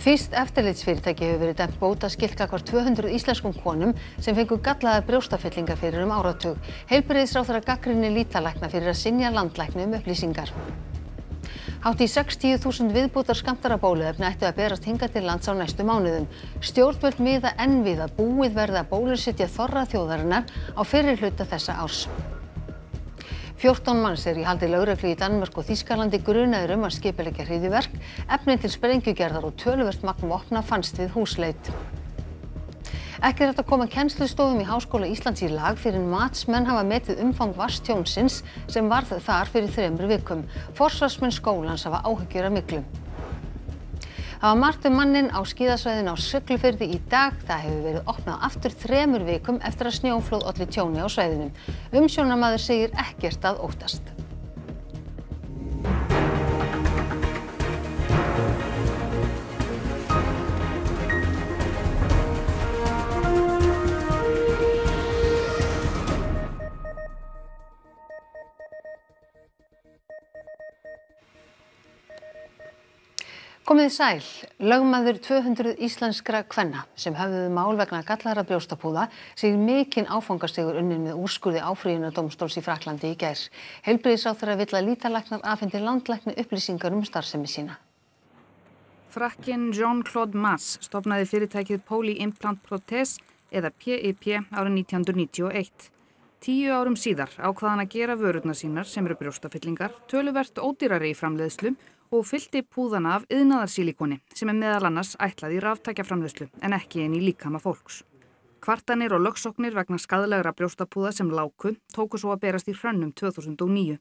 Þýst eftirlitsfyrirtæki hefur verið dæmt bóta skilka hvar 200 íslenskum konum sem fengu gallaða brjóstafyllingar fyrir um áratug. Heilbyrðisráþara gaggrinni lítalækna fyrir að sinja landlæknu um upplýsingar. Hátt í 60.000 viðbútar skamtara bóluefni ættu að berast hinga til lands á næstu mánuðum. Stjórnvöld miða enn við að búið verða að bólusittja þorra þjóðarinnar á fyrir hluta þessa árs fjórtán manns eru í haldi lögreglu í Danmörku og Þýskalandi grunaðir um að skipileggja hryðjuverk efni til sprengjugerðar og töluvert magnum opna fannst við húsleit. Ekki er þetta að koma kennslustofum í Háskóla Íslands í lag fyrir matsmenn hafa metið umfang vastjónsins sem varð þar fyrir þremur vikum. Forsvarsmenn skólans hafa áhyggjur að miklu. Það var margt um mannin á skíðasvæðin á Söglufyrði í dag. Það hefur verið opnað aftur þremur vikum eftir að snjóflóð olli tjóni á svæðinum. Umsjónamaður segir ekkert að óttast. Komið sæl, lögmaður 200 íslenskra kvenna sem hafðuð mál vegna gallara brjóstapúða segir mikinn áfangastegur unnin með úrskurði áfríðinu domstóls í Fraklandi í gær. Helbriðisáþara vill að lítalagnar afhendir landlækni upplýsingar um starfsemi sína. Frakkin Jean-Claude Mass stofnaði fyrirtækið Poli Implant Prothese eða PIP árið 1991. Tíu árum síðar ákvaðan að gera vörurnar sínar sem eru brjóstafyllingar töluvert ódýrari í framleiðslu og fyllti púðana af yðnaðarsílikoni sem er meðal annars ætlað í ráftækjaframlöslu en ekki inn í líkama fólks. Kvartanir og lögsoknir vegna skadlegra brjóstapúða sem láku tóku svo að berast í hrönnum 2009.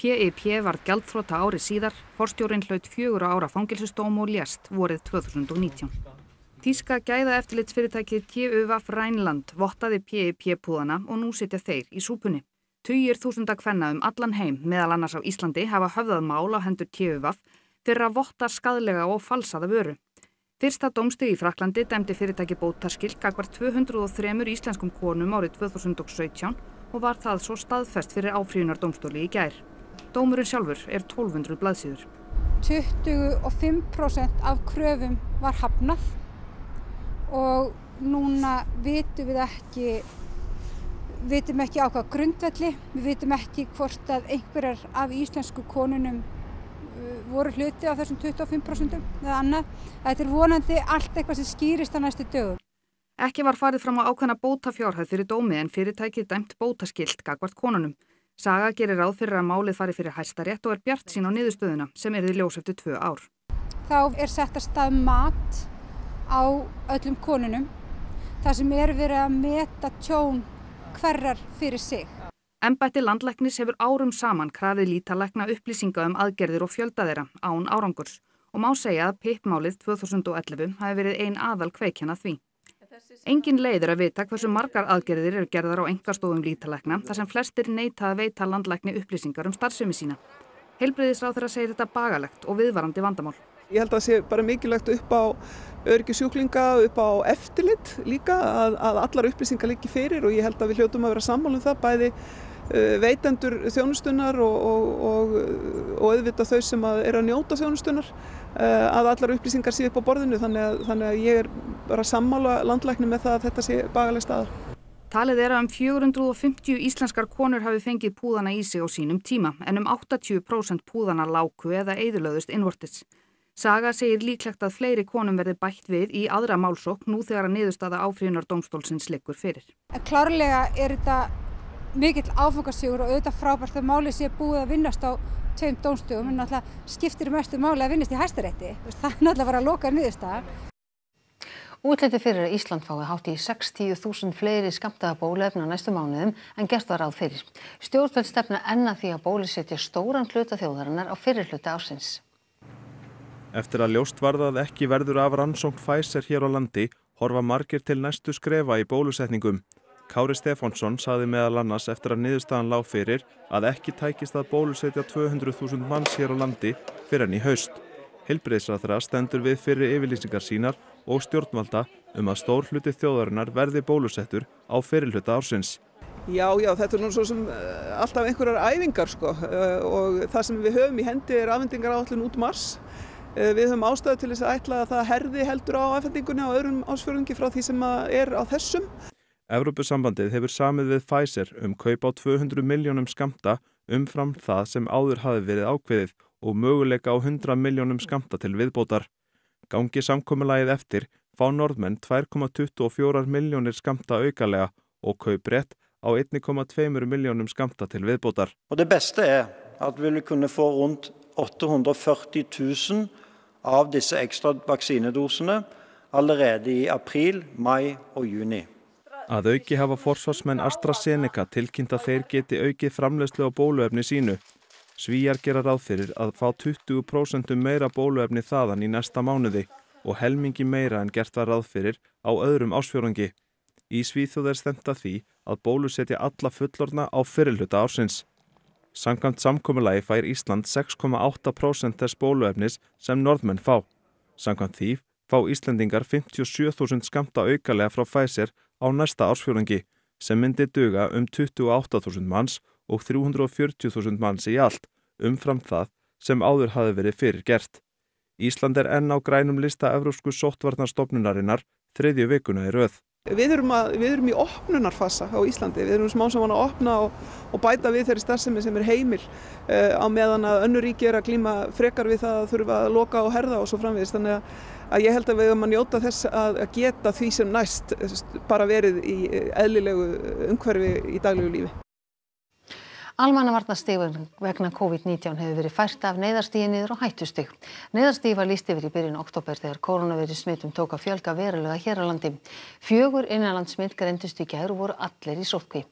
PEP var gjaldfrota ári síðar, forstjórin hlaut fjögur ára fangilsustóm og lést vorið 2019. Tíska gæða eftirlitsfyrirtækið TUVAF Rænland vottaði PEP-púðana og nú sitja þeir í súpunni. Tugir þúsunda kvenna um allan heim, meðal annars á Íslandi, hafa höfðað mál á hendur TVV fyrir að votta skadlega og falsaða vöru. Fyrsta domsteg í Fraklandi dæmdi fyrirtæki bótarskilk akvar 203 íslenskum konum árið 2017 og var það svo staðfest fyrir áfríðunar domstóli í gær. Dómurinn sjálfur er 1200 blaðsýður. 25% af kröfum var hafnað og núna vitum við ekki Við vitum ekki á hvað grundvelli, við vitum ekki hvort að einhverjar af íslensku konunum uh, voru hluti á þessum 25% eða annað. Þetta er vonandi allt eitthvað sem skýrist á næstu dögum. Ekki var farið fram á ákvæmna bótafjárhæð fyrir dómi en fyrirtækið dæmt bótaskilt gagvart konunum. Saga gerir ráð fyrir að málið fari fyrir hæstarétt og er bjart sín á niðurstöðuna sem erði ljós eftir tvö ár. Þá er sett að stað mat á öllum konunum. Það sem er verið að meta tjón hverrar fyrir sig. Embætti landlæknis hefur árum saman krafið lítalækna upplýsinga um aðgerðir og fjölda þeirra án árangurs og má segja að PIP-málið 2011 hafi verið ein aðal kveikjana því. Engin leiður að vita hversu margar aðgerðir eru gerðar á engastóðum lítalækna þar sem flestir neita að veita landlækni upplýsingar um starfsemi sína. Helbreyðisráð þeirra segir þetta bagalegt og viðvarandi vandamál. Ég held að það sé bara mikilvægt upp á öryggi sjúklinga upp á eftirlit líka að, að allar upplýsingar liggi fyrir og ég held að við hljótum að vera sammál um það bæði uh, veitendur þjónustunar og, og, og, og auðvita þau sem að eru að njóta þjónustunar uh, að allar upplýsingar sé upp á borðinu þannig að, þannig að ég er bara að sammála landlækni með það að þetta sé bagaleg staðar. Talið er að um 450 íslenskar konur hafi fengið púðana í sig á sínum tíma en um 80% púðana láku eða eðurlöðust innvortis saga segir líklegt að fleiri konum verði bætt við í aðra málsókn nú þegar að niðurstaða áfríðunar domstólsins liggur fyrir. Klárlega er þetta mikill áfangasjóður og auðvitað frábært að máli sé búið að vinnast á tveim domstugum en náttúrulega skiptir mestu máli að vinnast í hæstarétti. Það er náttúrulega bara að loka niðurstaða. Útliti fyrir að Ísland fái hátt í 60.000 fleiri skamtaða bólefna næstu mánuðum en gert var áð fyrir. Stjórnveld stefna enna því að bóli setja stóran hluta þjóðarinnar á fyrir hluta ársins eftir að ljóst varð að ekki verður af rannsókn Pfizer hér á landi horfa margir til næstu skrefa í bólusetningum. Kári Stefánsson saði meðal annars eftir að niðurstaðan lág fyrir að ekki tækist að bólusetja 200.000 manns hér á landi fyrir enn í haust. Hilbreyðsraðra stendur við fyrir yfirlýsingar sínar og stjórnvalda um að stór hluti þjóðarinnar verði bólusettur á fyrirluta ársins. Já, já, þetta er nú svo sem eh, alltaf einhverjar æfingar sko eh, og það sem við höfum í hendi er afhendingar á allin út mars Eh, við höfum ástæðu til þess að ætla að það herði heldur á afhendingunni á öðrum ásfjörðungi frá því sem er á þessum. Evrópusambandið hefur samið við Pfizer um kaup á 200 miljónum skamta umfram það sem áður hafi verið ákveðið og möguleika á 100 miljónum skamta til viðbótar. Gangi samkominnlægið eftir fá norðmenn 2,24 miljónir skamta aukalega og kaup brett á 1,2 miljónum skamta til viðbótar. Og det beste er að við viljum kunna fá rundt 840 000 av disse ekstra vaksinedosene allerede i april, mai og juni. Að auki hafa forsvarsmenn AstraZeneca tilkynnt að þeir geti aukið framlegslu á bóluefni sínu. Svíjar gera ráð fyrir að fá 20% meira bóluefni þaðan í næsta mánuði og helmingi meira en gert var ráð fyrir á öðrum ásfjörungi. Í Svíþjóð er stemt að því að bólusetja alla fullorna á fyrirluta ársins samkvæmt samkomulagi fær Ísland 6,8% þess bóluefnis sem norðmenn fá. Samkvæmt því fá Íslendingar 57.000 skamta aukalega frá Pfizer á næsta ársfjörungi sem myndi duga um 28.000 manns og 340.000 manns í allt umfram það sem áður hafi verið fyrir gert. Ísland er enn á grænum lista Evrósku sóttvarnarstofnunarinnar þriðju vikuna í rauð. Við erum, að, við erum í opnunarfasa á Íslandi, við erum smá saman að opna og, og bæta við þeirri starfsemi sem er heimil uh, á meðan að önnu ríki er að klíma frekar við það að þurfa að loka og herða og svo framvegist. Þannig að, að ég held að við höfum að njóta þess að, að geta því sem næst bara verið í eh, eðlilegu umhverfi í daglegu lífi. Almannavarnastífun vegna COVID-19 hefur verið fært af neyðarstígi niður og hættustíg. Neyðarstígi var líst yfir í byrjun oktober þegar koronavirið smitum tók að fjölga verulega hér á landi. Fjögur innanlandsmynd greindust í gæru voru allir í sótkví.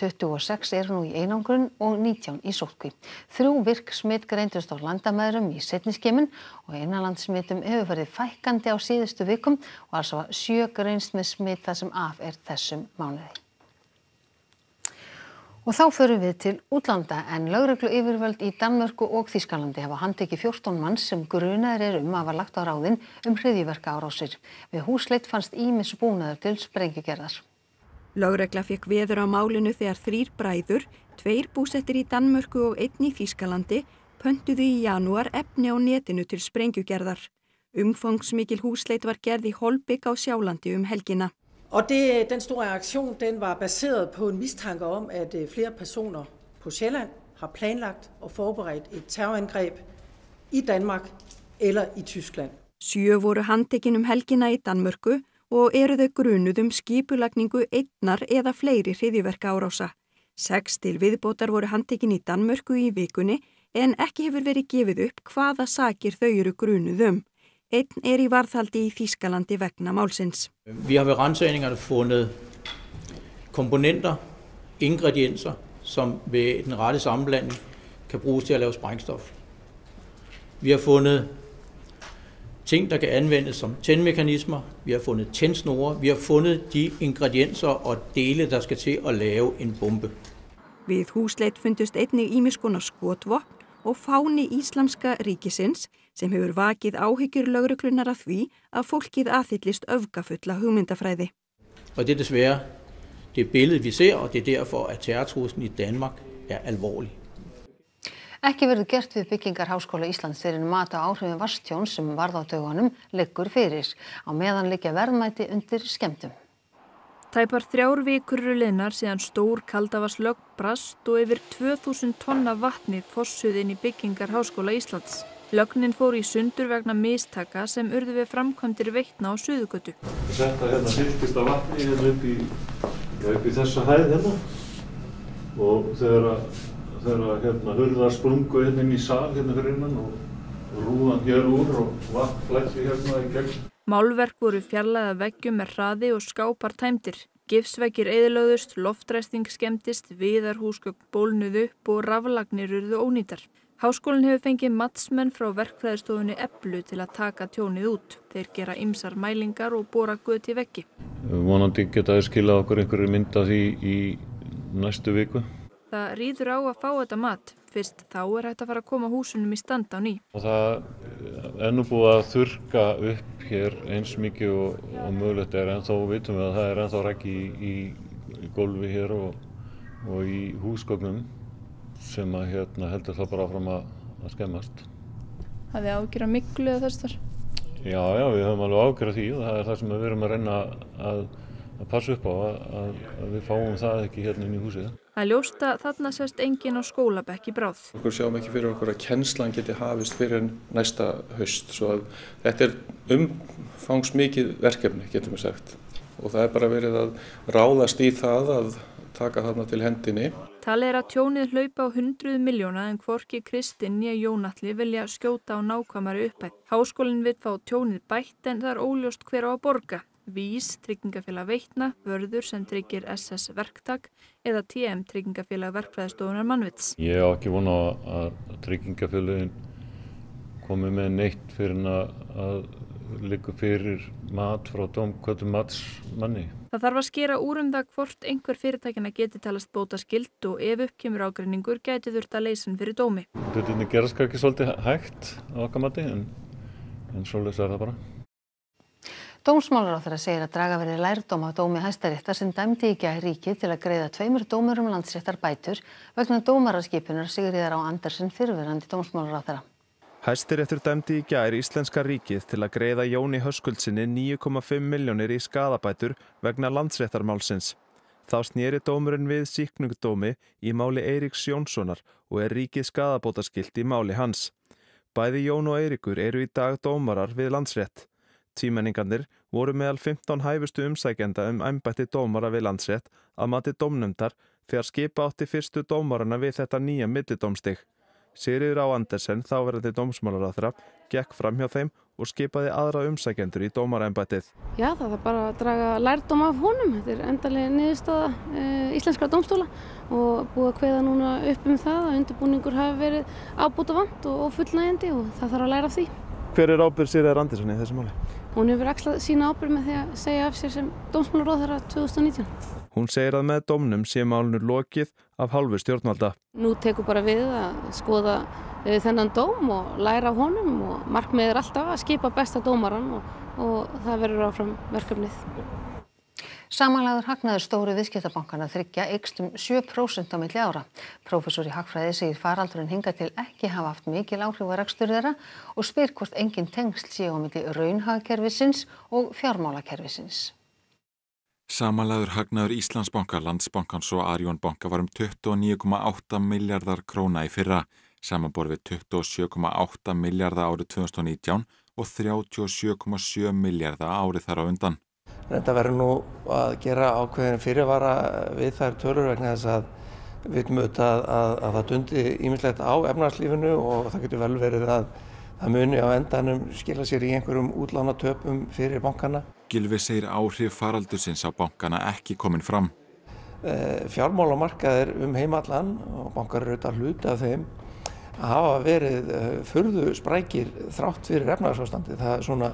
26 er nú í einangrun og 19 í sótkví. Þrjú virk smitt greindust á landamæðurum í setniskeimin og innanlandsmittum hefur verið fækandi á síðustu vikum og alveg sjö greinst með smitt það sem af er þessum mánuði og þá förum við til útlanda en lögregluyfirvöld í Danmörku og Þýskalandi hafa handtekið 14 manns sem grunaðir eru um að hafa lagt á ráðinn um hriðjuverkaárásir. Við húsleitt fannst ímis búnaður til sprengjugerðar. Lögregla fekk veður á málinu þegar þrýr bræður, tveir búsettir í Danmörku og einn í Þýskalandi pönduðu í janúar efni á netinu til sprengjugerðar. Umfangsmikil húsleitt var gerð í Holbygg á sjálandi um helgina. Og det, den store aktion den var baseret på en mistanke om, at øh, flere personer på Sjælland har planlagt og forberedt et terrorangreb i Danmark eller i Tyskland. Sjö voru handekinn um helgina í Danmörku og eru þau grunuð um skipulagningu einnar eða fleiri hriðiverka árása. Seks til viðbótar voru handekinn í Danmörku í vikunni en ekki hefur verið gefið upp hvaða sakir þau eru grunuð um. Einn er í varðhaldi í Þýskalandi vegna málsins. Við hafum við rannsagningerne komponenter, ingredienser, som við den rette sammenblanding kan brúst til að lafa sprængstof. Vi har fundet ting, der kan anvendes som tændmekanismer, vi har fundet tændsnore, vi har fundet de ingredienser og dele, der skal til at lave en bombe. Við húsleit fundust einnig ímiskunar skotvopn og fáni islamska ríkisins sem hefur vakið áhyggjur lauruglunar að því að fólkið aðhyllist öfgafulla hugmyndafræði. Og þetta er sværa, þetta er bildið við sér og þetta er derfor að terrortrúsinn í Danmark er alvorlig. Ekki verður gert við byggingar Háskóla Íslands þeirrin mata áhrifin varstjón sem varðátögunum leggur fyrir. Á meðan leggja verðmæti undir skemmtum. Tæpar þrjár vikur eru linnar síðan stór kaldavarslögn brast og yfir 2000 tonna vatni fossuðin í byggingar Háskóla Íslands lögnin fór í sundur vegna mistaka sem urðu við framkvæmdir veitna á Suðugötu. Þetta hérna fylgist á vatni hérna upp í, ja, upp í þessa hæð hérna og þegar, þegar hérna hurðar sprungu hérna inn í sal hérna fyrir innan og rúðan hér úr og vatn flætti hérna í gegn. Málverk voru fjallaða veggjum með hraði og skápar tæmdir. Gifsveggir eðlöðust, loftræsting skemmtist, viðarhúsgögg bólnuð upp og raflagnir urðu ónýtar háskólinn hefur fengið matsmenn frá verkfræðistofunni Eflu til að taka tjónið út þeir gera ymsar mælingar og bóra göti veggi eh, vonandi geta þau skilað okkur einhverju mynd af því í næstu viku það rýður á að fá þetta mat fyrst þá er hægt að fara að koma húsunum í stand á ný og það eh, er nú búið að þurka upp hér eins mikið og, og mögulegt er en þá vitum við að það er ennþá rækki í, í gólfi hér og, og í húsgóknum sem að hérna, heldur það bara áfram að, að skemmast. Það er ágjör að miklu eða þess þar? Já, já, við höfum alveg ágjör að því og það er það sem við erum að reyna að, að passa upp á að við fáum það ekki hérna inn í húsið. Það er ljóst að þarna sérst engin á skólabekki bráð. Okkur sjáum ekki fyrir okkur að kennslan geti hafist fyrir næsta höst svo að þetta er umfangsmikið verkefni getum við sagt og það er bara verið að ráðast í það að taka þarna til hendinni talið er að tjónið hlaupi á hundruðum milljóna en hvorki Kristinn né Jón Atli vilja skjóta á nákvæmari upphæð háskólinn vill fá tjónið bætt en það er óljóst hver á að borga VÍS tryggingafélag Veitna, Vörður sem tryggir SS verktak eða TM tryggingafélag verkfræðistofunar Mannvits Ég á ekki vona að tryggingafélagin komi með neitt fyrir að liggur fyrir mat frá domkvöldum matsmanni. Það þarf að skera úr um það hvort einhver fyrirtækina geti talast bóta skild og ef uppkjömmur ágreiningur geti þurft að leysin fyrir dómi. Þetta gerast kannski svolítið hægt á okkar mati en, en svolítið er það bara. Dómsmálaráþara segir að draga verið lærdóm á dómi hæstaréttar sem dæmdi í gæri ríki til að greiða tveimur dómur um landsréttar bætur vegna dómaraskipunar Sigriðar á Andersen fyrirverandi dómsmálaráþara. Hæstiréttur dæmdi í gær Íslenska ríkið til að greiða Jóni Höskuldsinni 9,5 miljónir í skadabætur vegna landsréttarmálsins. Þá snýri dómurinn við síknungdómi í máli Eiríks Jónssonar og er ríkið skadabótaskilt í máli hans. Bæði Jón og Eiríkur eru í dag dómarar við landsrétt. Tímenningarnir voru meðal 15 hæfustu umsækjenda um æmbætti dómara við landsrétt að mati dómnumdar þegar skipa átti fyrstu dómarana við þetta nýja millidómstig. Sigriður á Andersen, þáverandi dómsmálaráþra, gekk fram hjá þeim og skipaði aðra umsækjendur í dómarembætið. Já, það er bara að draga lærdom af honum. Þetta er endalega niðurstaða e, eh, íslenskara dómstóla og búið að hveða núna upp um það að undirbúningur hafi verið ábúta vant og, og fullnægandi og það þarf að læra af því. Hver er ábyrg Sigriður Andersen í þessu máli? Hún hefur axlað sína ábyrg með því að segja af sér sem dómsmálaráþra 2019. Hún segir að með dómnum sé málunur lokið af halvu stjórnvalda. Nú tekur bara við að skoða eh, þennan dóm og læra á honum og markmiður alltaf að skipa besta dómaran og, og það verður áfram verkefnið. Samanlegaður hagnaður stóru viðskiptabankana þryggja ykstum 7% á milli ára. Professor í hagfræði segir faraldurinn hinga til ekki hafa haft mikil áhrif að rekstur þeirra og spyr hvort engin tengsl sé á milli raunhagkerfisins og fjármálakerfisins. Samanlegaður hagnaður Íslandsbanka, Landsbankans og Arjónbanka var um 29,8 miljardar króna í fyrra, samanbor við 27,8 miljardar árið 2019 og 37,7 miljardar árið þar á undan. Þetta verður nú að gera ákveðin fyrirvara við þær tölur vegna þess að við mötum að, að, að það dundi ímislegt á efnarslífinu og það getur vel verið að það muni á endanum skila sér í einhverjum útlánatöpum fyrir bankana. Gylfi segir áhrif faraldusins á bankana ekki komin fram. Eh, fjármálamarkaðir um heimallan og bankar eru auðvitað hluti af þeim að hafa verið eh, förðu sprækir þrátt fyrir efnaðarsástandi. Það er svona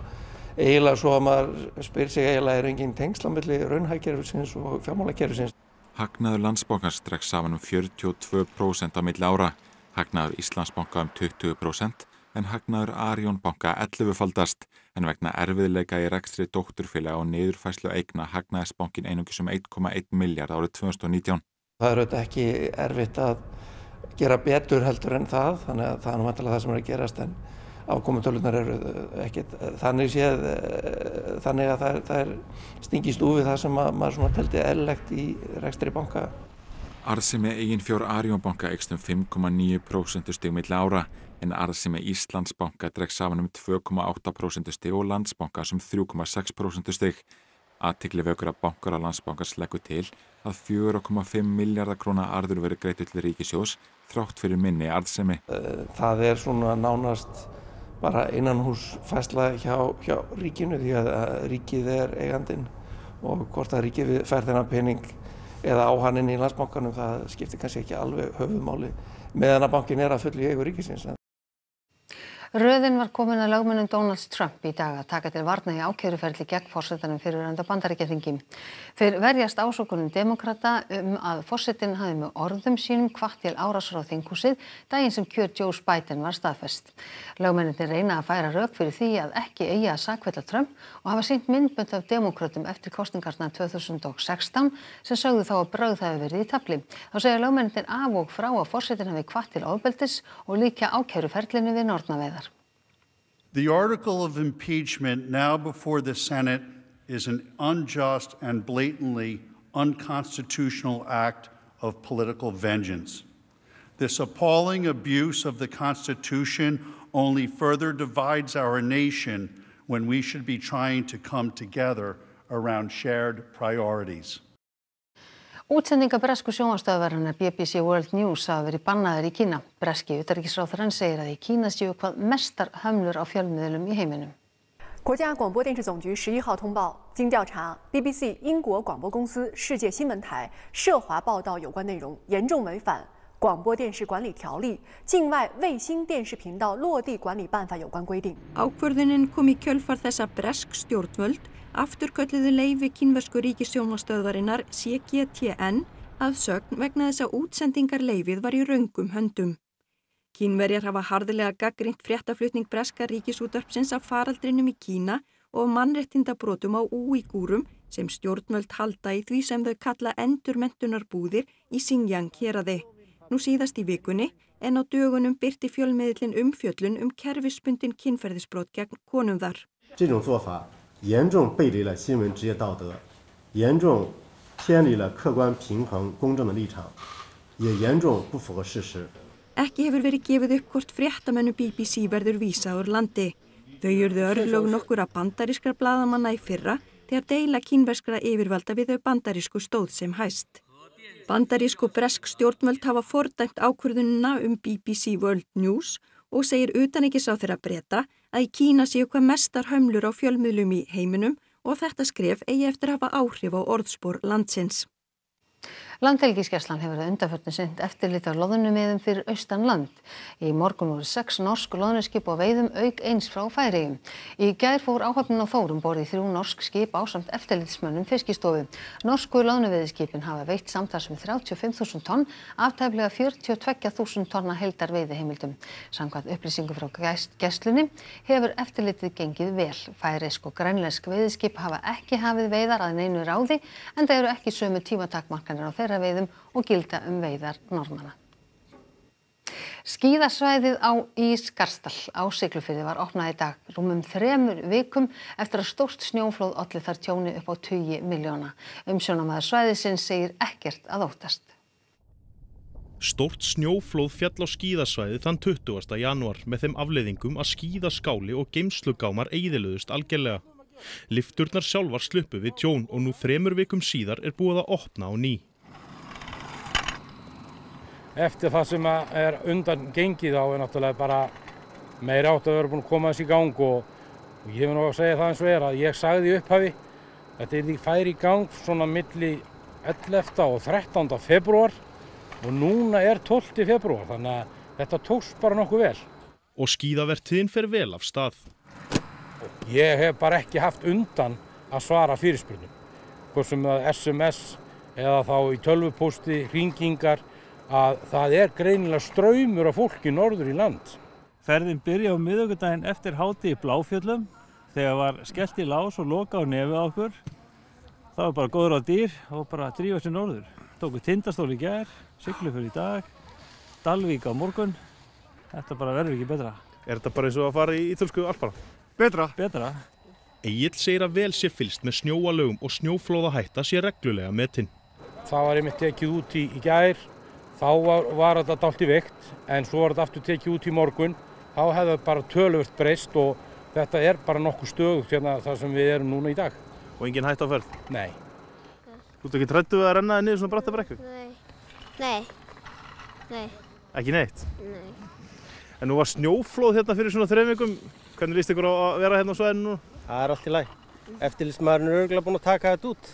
eiginlega svo að maður spyr sig eiginlega er engin tengslamilli raunhækjærfisins og fjármálakerfisins. Hagnaður landsbókar strekk saman um 42% á milli ára, hagnaður Íslandsbóka um 20%, en hagnaður Arion banka ellefufaldast en vegna erfiðleika í rekstri dótturfélaga og niðurfærslu eigna hagnaðist bankinn einungis um 1,1 miljard árið 2019. Það er auðvitað ekki erfitt að gera betur heldur en það, þannig að það er náttúrulega það sem er að gerast en ákomintöluðnar eru ekkert þannig séð, eh, þannig að það, það er stingist úfið það sem maður teldi ellegt í rekstri banka. Arðsemi eigin fjár Arjónbanka eikst um 5,9% stig mill ára en arðsemi Íslandsbanka dregst saman um 2,8% stig og Landsbanka um sem 3,6% stig. Aðtikli vökur að bankar á Landsbanka slekku til að 4,5 miljardar krónar arður verið greitur til ríkisjós þrátt fyrir minni arðsemi. Það er svona nánast bara einanhús fæsla hjá, hjá ríkinu því að ríkið er eigandin og hvort að ríkið fær þennan pening eða á hann inn í landsbankanum það skiptir kannski ekki alveg höfumáli meðan að bankin er að fullu í eigu ríkisins en Röðin var komin að lögmunum Donald Trump í dag að taka til varna í ákjöruferli gegn fórsetanum fyrir rönda bandaríkjathingim. Þeir verjast ásokunum demokrata um að fórsetin hafi með orðum sínum kvart til árásur á þingúsið daginn sem kjör Joe Biden var staðfest. Lögmuninni reyna að færa rög fyrir því að ekki eigi að sakveitla Trump og hafa sínt myndbönd af demokratum eftir kostingarna 2016 sem sögðu þá að bröð það hefur verið í tafli. Þá segja lögmuninni af og frá að fórsetin hafi kvart til ofbeldis og líka ákjöruferlinu við nortnaveðar. The article of impeachment now before the Senate is an unjust and blatantly unconstitutional act of political vengeance. This appalling abuse of the Constitution only further divides our nation when we should be trying to come together around shared priorities. Útsendinga bresku sjónastöðverðunar BBC World News hafa verið bannaður í Kína. Breski utarikisráþrann segir að í Kína séu hvað mestar hömlur á fjölmiðlum í heiminum. 国家广播电视总局十一号通报，经调查，BBC 英国广播公司世界新闻台涉华报道有关内容，严重违反《广播电视管理条例》、《境外卫星电视频道落地管理办法》有关规定。ákvörðunin kom í kjölfar þess að bresk stjórnvöld afturkölluðu leyfi kínversku ríkissjónvarsstöðvarinnar CGTN að sögn vegna þess að útsendingarleyfið var í raungum höndum. Kínverjar hafa hardilega gaggrínt fréttaflutning breska ríkisútörpsins af faraldrinum í Kína og mannrettindabrótum á úígúrum sem stjórnvöld halda í því sem þau kalla endurmentunarbúðir í Xinjiang keraði. Nú síðast í vikunni en á dögunum byrti fjölmiðlin umfjöllun um kerfisbundin kynferðisbrót gegn konum þar. 严重背离了新闻职业道德，严重偏离了客观平衡公正的立场，也严重不符合事实。Ekki hefur verið gefið upp hvort fréttamennu BBC verður vísað úr landi. Þau jörðu örlög nokkur að bandarískra bladamanna í fyrra þegar deila kínverskra yfirvalda við þau bandarísku stóð sem hæst. Bandarísku bresk stjórnvöld hafa fordæmt ákvörðununa um BBC World News og segir utan ekki sá þeirra breyta að í Kína séu hvað mestar hömlur á fjölmiðlum í heiminum og þetta skref eigi eftir að hafa áhrif á orðspor landsins landhelgisgæslan hefur að undanförnu sinnt eftirlit af loðnumiðum fyrir austan land. Í morgun voru sex norsk loðnuskip á veiðum auk eins frá færiðum. Í gær fór áhafnin á Þórum borðið þrjú norsk skip á samt eftirlitsmönnum fiskistofu. Norsku loðnuviðskipin hafa veitt samtars um 35.000 tonn, aftæflega 42.000 tonna heldar veiðiheimildum. Samkvæmt upplýsingu frá gæstlunni hefur eftirlitið gengið vel. Færiðsk og grænleisk veiðskip hafa ekki hafið veiðar að neinu ráði en það eru ekki sömu tímatakmarkanir á þeirra særaveiðum og gilda um veiðar normanna. Skíðasvæðið á Ískarstall á Siglufyrði var opnað í dag rúmum þremur vikum eftir að stórt snjóflóð allir þar tjóni upp á 20 miljóna. Umsjónamaður svæðisinn segir ekkert að óttast. Stórt snjóflóð fjall á skíðasvæði þann 20. januar með þeim afleiðingum að skíðaskáli og geimslugámar eigðilegust algjörlega. Lifturnar sjálfar sluppu við tjón og nú þremur vikum síðar er búið að opna á nýj eftir það sem er undan gengið á er náttúrulega bara meira átt að vera búin að koma þessi í gang og, og ég vil ná að segja það eins og er að ég sagði í upphafi þetta er því færi í gang svona milli 11. og 13. februar og núna er 12. februar þannig að þetta tókst bara nokkuð vel. Og skíðavertiðin fer vel af stað. Ég hef bara ekki haft undan að svara fyrirspilnum, hvorsom það SMS eða þá í tölvupústi, hringingar að það er greinilega ströymur af fólki norður í land. Ferðin byrja á miðugundaginn eftir háti í Bláfjöllum þegar var skellt í lás og loka á nefi á okkur. Það var bara góður á dýr og bara drífa sér norður. Tóku tindastól í gerð, syklufur í dag, Dalvík á morgun. Þetta bara verður ekki betra. Er þetta bara eins og að fara í Ítölsku alpana? Betra? Betra. Egil segir að vel sér fylst með snjóalögum og snjóflóðahætta sér reglulega með tinn. Það var einmitt ekki út í, í gær þá var, var þetta dalti veikt en svo var þetta aftur tekið út í morgun þá hefði þetta bara tölvöld breyst og þetta er bara nokkuð stöðugt hérna þar sem við erum núna í dag Og engin hætt á fölð? Nei Þú ert ekki trættuð að renna niður svona bratta brekku? Nei. Nei Nei Ekki neitt? Nei En nú var snjóflóð hérna fyrir svona þreifingum Hvernig líst ykkur á að vera hérna á svæðinu? Það er allt í læg Eftirlýstmaðurinn er örgulega búin að taka þetta út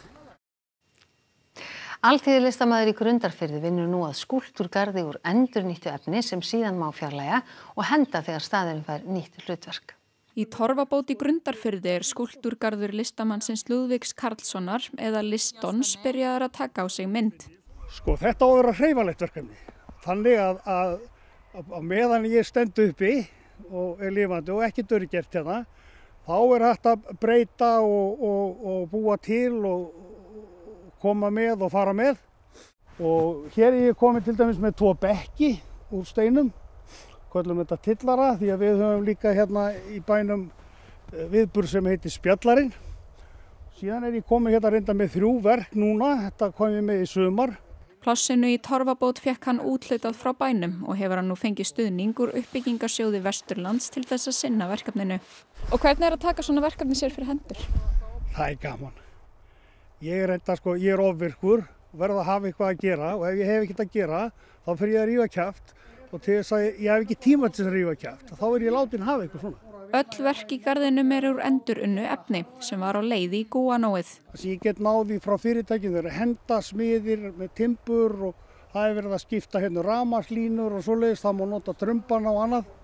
Alþýðilistamaður í Grundarfyrði vinnur nú að skúlturgarði úr endurnýttu efni sem síðan má fjarlæga og henda þegar staðurinn fær nýtt hlutverk. Í torfabóti Grundarfyrði er skúlturgarður listamannsins Ludvigs Karlssonar eða Listons byrjaðar að taka á sig mynd. Sko þetta á að vera hreyfalegt verkefni. Þannig að, að, að meðan ég stendu uppi og er lifandi og ekki dörri gert hérna, þá er hægt að breyta og, og, og búa til og koma með og fara með. Og hér er ég komið til dæmis með tvo bekki úr steinum, kvöllum þetta tillara því að við höfum líka hérna í bænum eh, viðbúr sem heitir Spjallarinn. Síðan er ég komið hérna reynda með þrjú verk núna, þetta kom ég með í sömar. Plássinu í Torfabót fekk hann útlitað frá bænum og hefur hann nú fengið stuðningur uppbyggingarsjóði Vesturlands til þess að sinna verkefninu. Og hvernig er að taka svona verkefni sér fyrir hendur? Það er gaman. Ég er enda sko, ég er ofvirkur, verða að hafa eitthvað að gera og ef ég hef ekkert að gera þá fyrir ég að rífa kæft og til þess að ég hef ekki tíma til þess að rífa kæft þá er ég látin að hafa eitthvað svona. Öll verk í gardinum er úr endurunnu efni sem var á leiði í góanóið. Þessi ég get náði frá fyrirtækinu, það eru hendasmiðir með timpur og það er verið að skipta hérna ramaslínur og svoleiðis, það má nota drömbana og annað.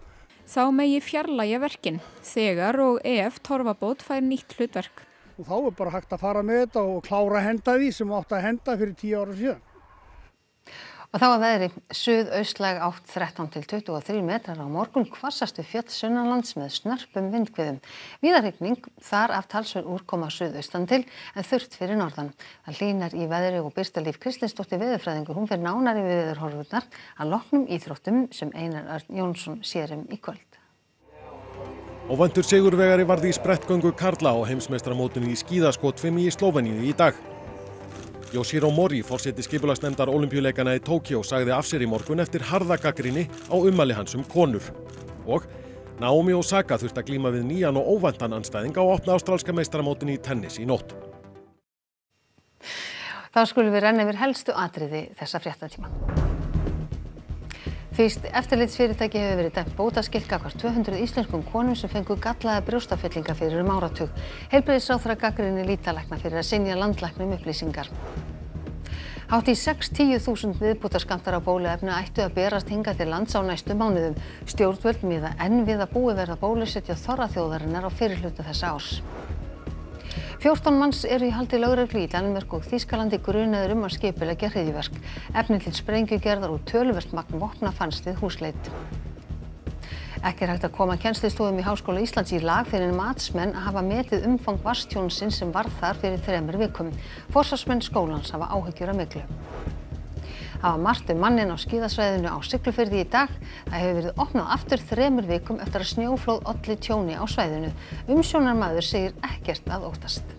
Þá megi fjarlægja verkin þegar og ef torfabót fær nýtt hlutverk og þá er bara hægt að fara með þetta og klára að henda því sem átt að henda fyrir tíu ára síðan. Og þá að veðri, suðaustlæg átt 13 til 23 metrar á morgun kvarsastu fjall sunnalands með snörpum vindkviðum. Víðarregning þar af talsverð úrkoma suðaustan til en þurft fyrir norðan. Það línar í veðri og byrstalíf Kristinsdóttir veðurfræðingur. Hún fyrir nánari við veðurhorfurnar að loknum íþróttum sem Einar Arn Jónsson sérum í kvöld. Óvendur Sigurvegari varði í sprettgöngu Karla á heimsmeistramótunni í skíðaskotfimi í Slóveníu í dag. Yoshiro Mori, fórseti skipulagsnemdar olimpíuleikana í Tókjó, sagði af sér í morgun eftir harðagaggrinni á umali hans um konur. Og Naomi Osaka þurft að glíma við nýjan og óvendan anstæðing á opna ástrálska meistramótunni í tennis í nótt. Þá skulum við renna yfir helstu atriði þessa fréttatíma. Fyrst eftirlitsfyrirtæki hefur verið dæmt bótaskylt gagvart 200 íslenskum konum sem fengu gallaða brjóstafyllinga fyrir um áratug. Helbriðisráþra gaggrinni lítalækna fyrir að sinja landlæknum upplýsingar. Hátt í 6-10.000 viðbútaskamtar á bóluefnu ættu að berast hinga til lands á næstu mánuðum. Stjórnvöld miða enn við að búi verða bólusetja þorraþjóðarinnar á fyrirlutu þessa árs fjórtán manns eru í haldi lögreglu í Danmörku og Þýskalandi grunaður um að skipileggja hryðjuverk. Efnin til sprengjugerðar og töluvert magn vopna fannst við húsleit. Ekki er hægt að koma kennslistofum í Háskóla Íslands í lag fyrir en matsmenn að hafa metið umfang vastjónsinn sem varð þar fyrir þremur vikum. Forsvarsmenn skólans hafa áhyggjur að miklu hafa margt um manninn á skíðasvæðinu á Siglufirði í dag. Það hefur verið opnað aftur þremur vikum eftir að snjóflóð olli tjóni á svæðinu. Umsjónarmadur segir ekkert að óttast.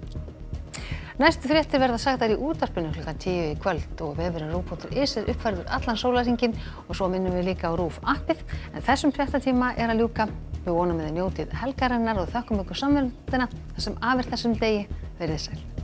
Næstu fréttir verða sagtar í útarpinu klukkan 10 í kvöld og vefurinn Rúf.is er uppfærður allan sólaringin og svo minnum við líka á Rúf appið en þessum fréttatíma er að ljúka. Við vonum við að njótið helgarinnar og þakkum ykkur samverðina þar sem afir þessum degi verðið sæl.